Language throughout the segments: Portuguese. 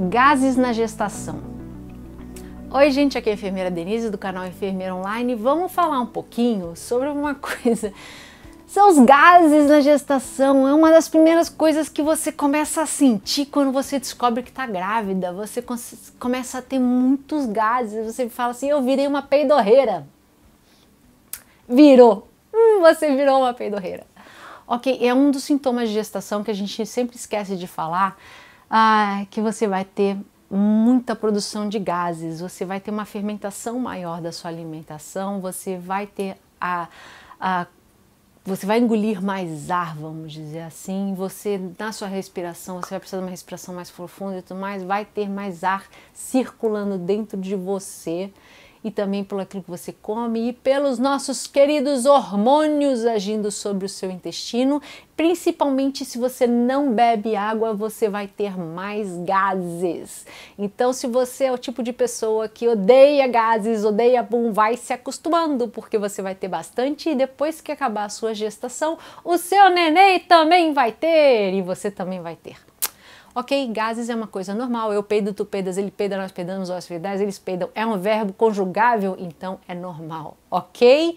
Gases na gestação. Oi, gente, aqui é a enfermeira Denise do canal Enfermeira Online. Vamos falar um pouquinho sobre uma coisa. São os gases na gestação. É uma das primeiras coisas que você começa a sentir quando você descobre que está grávida. Você começa a ter muitos gases. Você fala assim: Eu virei uma peidorreira. Virou. Hum, você virou uma peidorreira. Ok, é um dos sintomas de gestação que a gente sempre esquece de falar, ah, que você vai ter muita produção de gases, você vai ter uma fermentação maior da sua alimentação, você vai ter a, a você vai engolir mais ar, vamos dizer assim. Você, na sua respiração, você vai precisar de uma respiração mais profunda e tudo mais, vai ter mais ar circulando dentro de você e também pelo aquilo que você come e pelos nossos queridos hormônios agindo sobre o seu intestino. Principalmente se você não bebe água, você vai ter mais gases. Então, se você é o tipo de pessoa que odeia gases, odeia bum, vai se acostumando, porque você vai ter bastante e depois que acabar a sua gestação, o seu neném também vai ter e você também vai ter. Ok, gases é uma coisa normal, eu peido, tu pedas, ele peida, nós pedamos, nós peidamos, eles peidam. É um verbo conjugável, então é normal, ok?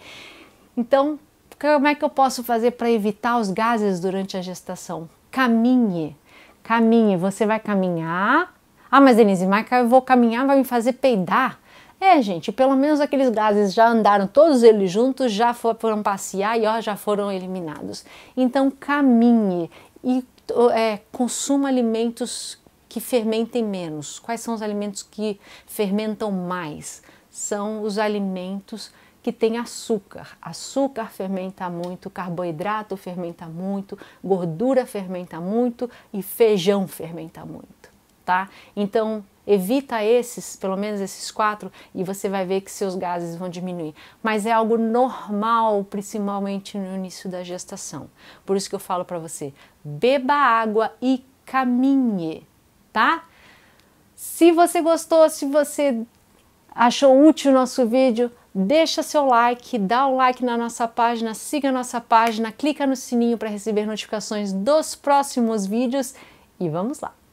Então, como é que eu posso fazer para evitar os gases durante a gestação? Caminhe, caminhe, você vai caminhar. Ah, mas Denise, mas eu vou caminhar, vai me fazer peidar. É, gente, pelo menos aqueles gases já andaram todos eles juntos, já foram passear e ó, já foram eliminados. Então caminhe e é, consuma alimentos que fermentem menos. Quais são os alimentos que fermentam mais? São os alimentos que têm açúcar. Açúcar fermenta muito, carboidrato fermenta muito, gordura fermenta muito e feijão fermenta muito tá? Então, evita esses, pelo menos esses quatro, e você vai ver que seus gases vão diminuir. Mas é algo normal, principalmente no início da gestação. Por isso que eu falo para você: beba água e caminhe, tá? Se você gostou, se você achou útil o nosso vídeo, deixa seu like, dá o like na nossa página, siga a nossa página, clica no sininho para receber notificações dos próximos vídeos e vamos lá.